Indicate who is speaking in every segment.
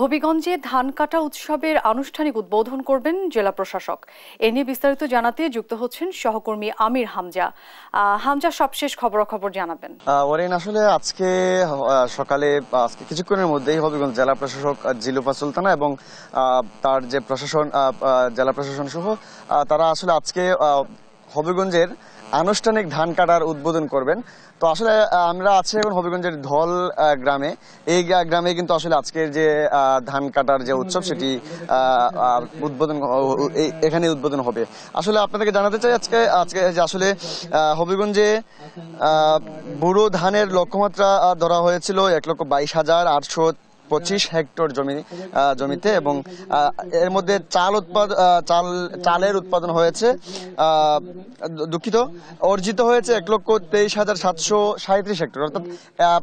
Speaker 1: হবিগঞ্জে ধান কাটা উৎসবের আনুষ্ঠানিক উদ্বোধন করবেন জেলা প্রশাসক এ নিয়ে বিস্তারিত জানাতে যুক্ত হচ্ছেন সহকর্মী আমির হামজা হামজা সবশেষ খবরাখবর জানাবেন
Speaker 2: ওরেন আসলে আজকে সকালে আজকে কিছুক্ষণের মধ্যেই হবিগঞ্জ জেলা প্রশাসক জিলুফা সুলতানা এবং তার যে প্রশাসন জেলা প্রশাসন সহ তারা আসলে আজকে হবিগঞ্জের আনুষ্ঠানিক ধান কাটার উদ্বোধন করবেন তো আসলে আমরা আছি এখন হবিগঞ্জের ধল গ্রামে এই গ্রামে কিন্তু আসলে আজকের যে ধান কাটার যে উৎসব সেটি উদ্বোধন এখানে উদ্বোধন হবে আসলে আপনাদেরকে জানাতে চাই আজকে আজকে যে আসলে হবিগঞ্জে বুড়ো ধানের লক্ষ্যমাত্রা ধরা হয়েছিল এক লক্ষ বাইশ হাজার আটশো পঁচিশ হেক্টর জমি জমিতে এবং এর মধ্যে চাল উৎপাদন চাল চালের উৎপাদন হয়েছে দুঃখিত অর্জিত হয়েছে এক লক্ষ তেইশ হাজার সাতশো সাঁত্রিশ হেক্টর অর্থাৎ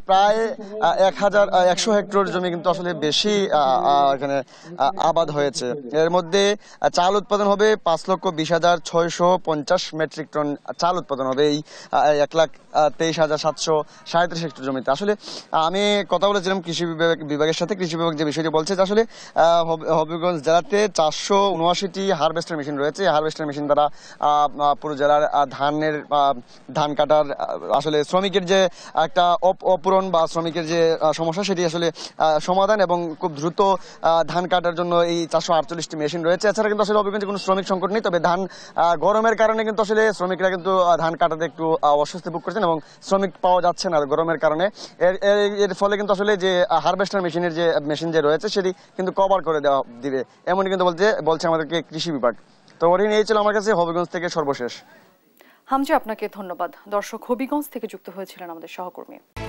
Speaker 2: প্রায় এক হাজার একশো হেক্টর জমি কিন্তু আসলে বেশি এখানে আবাদ হয়েছে এর মধ্যে চাল উৎপাদন হবে পাঁচ লক্ষ বিশ হাজার ছয়শো পঞ্চাশ মেট্রিক টন চাল উৎপাদন হবে এই এক লাখ তেইশ হাজার সাতশো সাঁত্রিশ হেক্টর জমিতে আসলে আমি কথা বলেছিলাম কৃষি বিভাগ বিভাগের এর সাথে কৃষি বিভাগ যে বিষয়টি বলছে যে আসলে হবিগঞ্জ জেলাতে চারশো উনআশিটি হারভেস্টার মেশিন রয়েছে হারভেস্টার মেশিন দ্বারা পুরো জেলার ধানের ধান কাটার আসলে শ্রমিকের যে একটা অপূরণ বা শ্রমিকের যে সমস্যা সেটি আসলে সমাধান এবং খুব দ্রুত ধান কাটার জন্য এই চারশো আটচল্লিশটি মেশিন রয়েছে এছাড়া কিন্তু আসলে হবিগঞ্জে কোনো শ্রমিক সংকট নেই তবে ধান গরমের কারণে কিন্তু আসলে শ্রমিকরা কিন্তু ধান কাটাতে একটু অস্বস্তি ভোগ করছেন এবং শ্রমিক পাওয়া যাচ্ছে না গরমের কারণে এর এর ফলে কিন্তু আসলে যে হারভেস্টার মেশিন মেশিনের যে মেশিন যে রয়েছে সেটি কিন্তু কভার করে দেওয়া দিবে এমনই কিন্তু বলছে বলছে আমাদেরকে কৃষি বিভাগ তো ওরিন নিয়ে ছিল আমার কাছে হবিগঞ্জ থেকে সর্বশেষ
Speaker 1: হামজি আপনাকে ধন্যবাদ দর্শক হবিগঞ্জ থেকে যুক্ত হয়েছিলেন আমাদের সহকর্মী